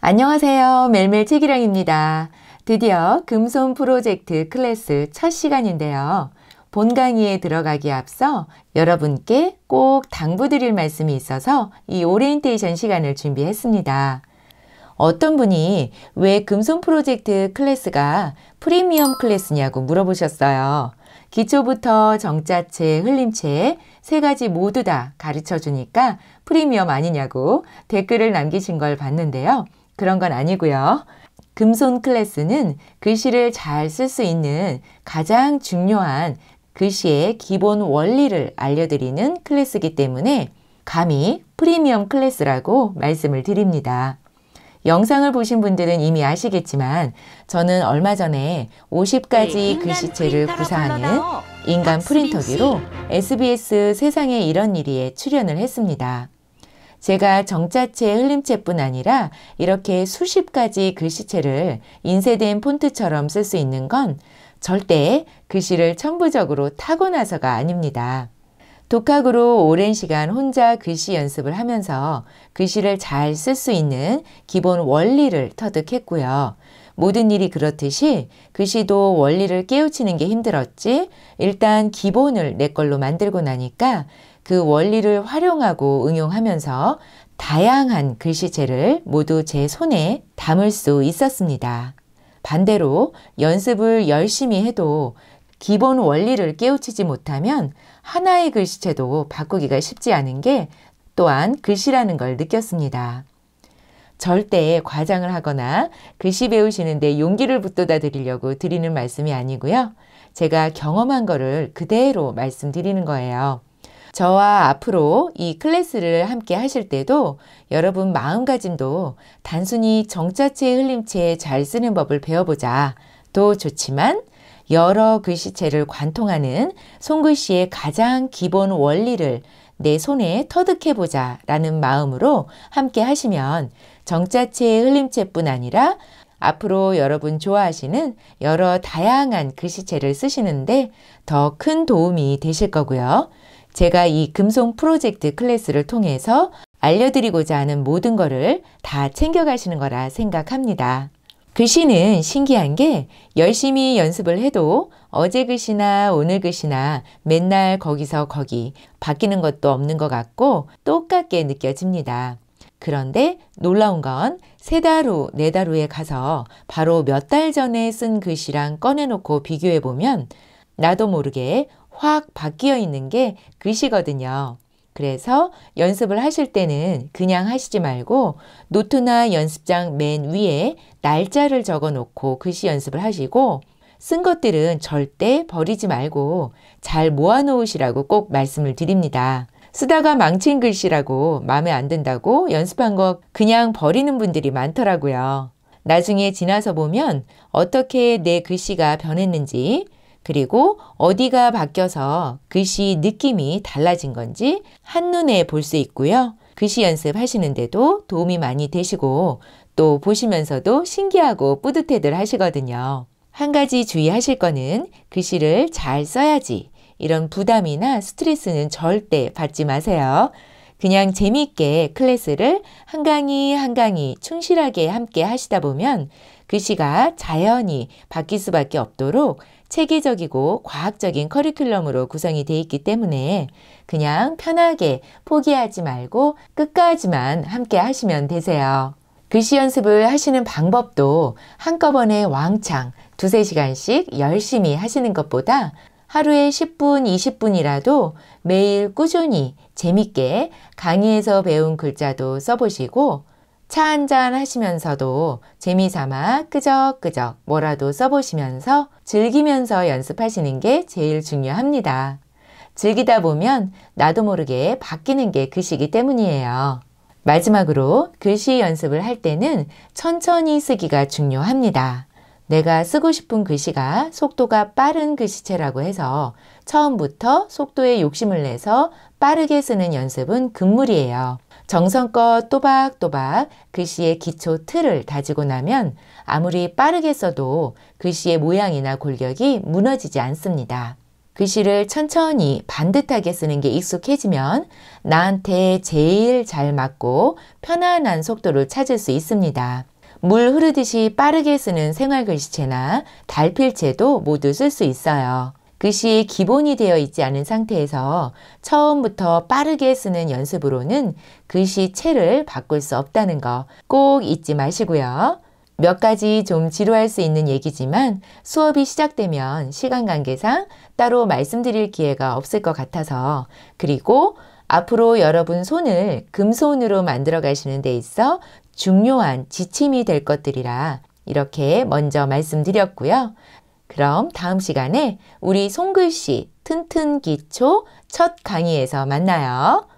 안녕하세요. 멜멜 책이랑입니다. 드디어 금손 프로젝트 클래스 첫 시간인데요. 본 강의에 들어가기 앞서 여러분께 꼭 당부드릴 말씀이 있어서 이 오리엔테이션 시간을 준비했습니다. 어떤 분이 왜 금손 프로젝트 클래스가 프리미엄 클래스냐고 물어보셨어요. 기초부터 정자체, 흘림체 세 가지 모두 다 가르쳐 주니까 프리미엄 아니냐고 댓글을 남기신 걸 봤는데요. 그런 건 아니고요. 금손 클래스는 글씨를 잘 쓸 수 있는 가장 중요한 글씨의 기본 원리를 알려드리는 클래스이기 때문에 감히 프리미엄 클래스라고 말씀을 드립니다. 영상을 보신 분들은 이미 아시겠지만 저는 얼마 전에 50가지 글씨체를 구사하는 인간 프린터기로 SBS 세상에 이런 일이에 출연을 했습니다. 제가 정자체 흘림체뿐 아니라 이렇게 수십 가지 글씨체를 인쇄된 폰트처럼 쓸 수 있는 건 절대 글씨를 천부적으로 타고나서가 아닙니다. 독학으로 오랜 시간 혼자 글씨 연습을 하면서 글씨를 잘 쓸 수 있는 기본 원리를 터득했고요. 모든 일이 그렇듯이 글씨도 원리를 깨우치는 게 힘들었지 일단 기본을 내 걸로 만들고 나니까 그 원리를 활용하고 응용하면서 다양한 글씨체를 모두 제 손에 담을 수 있었습니다. 반대로 연습을 열심히 해도 기본 원리를 깨우치지 못하면 하나의 글씨체도 바꾸기가 쉽지 않은 게 또한 글씨라는 걸 느꼈습니다. 절대 과장을 하거나 글씨 배우시는데 용기를 붙도다 드리려고 드리는 말씀이 아니고요. 제가 경험한 거를 그대로 말씀드리는 거예요. 저와 앞으로 이 클래스를 함께 하실 때도 여러분 마음가짐도 단순히 정자체 흘림체 잘 쓰는 법을 배워보자 도 좋지만 여러 글씨체를 관통하는 손글씨의 가장 기본 원리를 내 손에 터득해보자 라는 마음으로 함께 하시면 정자체의 흘림체뿐 아니라 앞으로 여러분 좋아하시는 여러 다양한 글씨체를 쓰시는데 더 큰 도움이 되실 거고요. 제가 이 금송 프로젝트 클래스를 통해서 알려드리고자 하는 모든 거를 다 챙겨가시는 거라 생각합니다. 글씨는 신기한 게 열심히 연습을 해도 어제 글씨나 오늘 글씨나 맨날 거기서 거기 바뀌는 것도 없는 것 같고 똑같게 느껴집니다. 그런데 놀라운 건 세 달 후, 네 달 후에 가서 바로 몇 달 전에 쓴 글씨랑 꺼내놓고 비교해보면 나도 모르게 확 바뀌어 있는 게 글씨거든요. 그래서 연습을 하실 때는 그냥 하시지 말고 노트나 연습장 맨 위에 날짜를 적어 놓고 글씨 연습을 하시고 쓴 것들은 절대 버리지 말고 잘 모아 놓으시라고 꼭 말씀을 드립니다. 쓰다가 망친 글씨라고 마음에 안 든다고 연습한 거 그냥 버리는 분들이 많더라고요. 나중에 지나서 보면 어떻게 내 글씨가 변했는지 그리고 어디가 바뀌어서 글씨 느낌이 달라진 건지 한눈에 볼 수 있고요. 글씨 연습하시는데도 도움이 많이 되시고 또 보시면서도 신기하고 뿌듯해들 하시거든요. 한 가지 주의하실 거는 글씨를 잘 써야지 이런 부담이나 스트레스는 절대 받지 마세요. 그냥 재미있게 클래스를 한강이 한강이 충실하게 함께 하시다 보면 글씨가 그 자연히 바뀔 수밖에 없도록 체계적이고 과학적인 커리큘럼으로 구성이 되어 있기 때문에 그냥 편하게 포기하지 말고 끝까지만 함께 하시면 되세요. 글씨 연습을 하시는 방법도 한꺼번에 왕창 두세 시간씩 열심히 하시는 것보다 하루에 10분, 20분이라도 매일 꾸준히 재밌게 강의에서 배운 글자도 써보시고 차 한잔 하시면서도 재미삼아 끄적끄적 뭐라도 써보시면서 즐기면서 연습하시는 게 제일 중요합니다. 즐기다 보면 나도 모르게 바뀌는 게 글씨기 때문이에요. 마지막으로 글씨 연습을 할 때는 천천히 쓰기가 중요합니다. 내가 쓰고 싶은 글씨가 속도가 빠른 글씨체라고 해서 처음부터 속도에 욕심을 내서 빠르게 쓰는 연습은 금물이에요. 정성껏 또박또박 글씨의 기초 틀을 다지고 나면 아무리 빠르게 써도 글씨의 모양이나 골격이 무너지지 않습니다. 글씨를 천천히 반듯하게 쓰는 게 익숙해지면 나한테 제일 잘 맞고 편안한 속도를 찾을 수 있습니다. 물 흐르듯이 빠르게 쓰는 생활글씨체나 달필체도 모두 쓸 수 있어요. 글씨의 기본이 되어 있지 않은 상태에서 처음부터 빠르게 쓰는 연습으로는 글씨체를 바꿀 수 없다는 거 꼭 잊지 마시고요. 몇 가지 좀 지루할 수 있는 얘기지만 수업이 시작되면 시간 관계상 따로 말씀드릴 기회가 없을 것 같아서 그리고 앞으로 여러분 손을 금손으로 만들어 가시는 데 있어 중요한 지침이 될 것들이라 이렇게 먼저 말씀드렸고요. 그럼 다음 시간에 우리 손글씨 튼튼 기초 첫 강의에서 만나요.